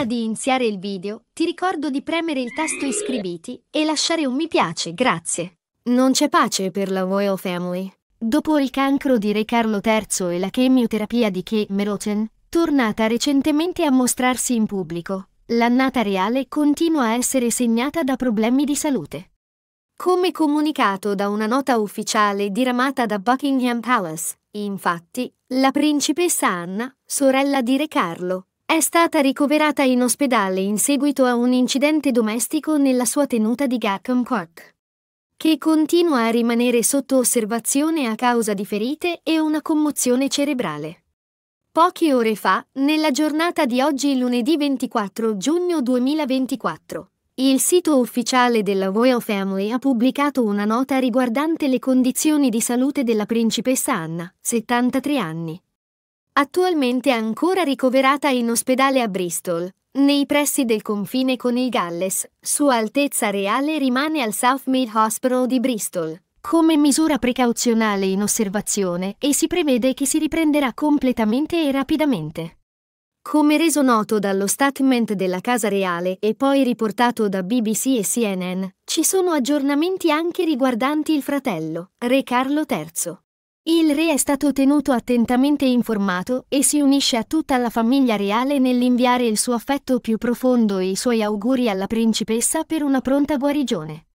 Prima di iniziare il video, ti ricordo di premere il tasto iscriviti e lasciare un mi piace, grazie. Non c'è pace per la Royal Family. Dopo il cancro di Re Carlo III e la chemioterapia di Kate Middleton, tornata recentemente a mostrarsi in pubblico, l'annata reale continua a essere segnata da problemi di salute. Come comunicato da una nota ufficiale diramata da Buckingham Palace, infatti, la principessa Anna, sorella di Re Carlo, è stata ricoverata in ospedale in seguito a un incidente domestico nella sua tenuta di Gatham Park, che continua a rimanere sotto osservazione a causa di ferite e una commozione cerebrale. Poche ore fa, nella giornata di oggi lunedì 24 giugno 2024, il sito ufficiale della Royal Family ha pubblicato una nota riguardante le condizioni di salute della principessa Anna, 73 anni, attualmente ancora ricoverata in ospedale a Bristol, nei pressi del confine con il Galles, Sua Altezza Reale rimane al South Mid Hospital di Bristol, come misura precauzionale in osservazione e si prevede che si riprenderà completamente e rapidamente. Come reso noto dallo statement della Casa Reale e poi riportato da BBC e CNN, ci sono aggiornamenti anche riguardanti il fratello, Re Carlo III. Il re è stato tenuto attentamente informato e si unisce a tutta la famiglia reale nell'inviare il suo affetto più profondo e i suoi auguri alla principessa per una pronta guarigione.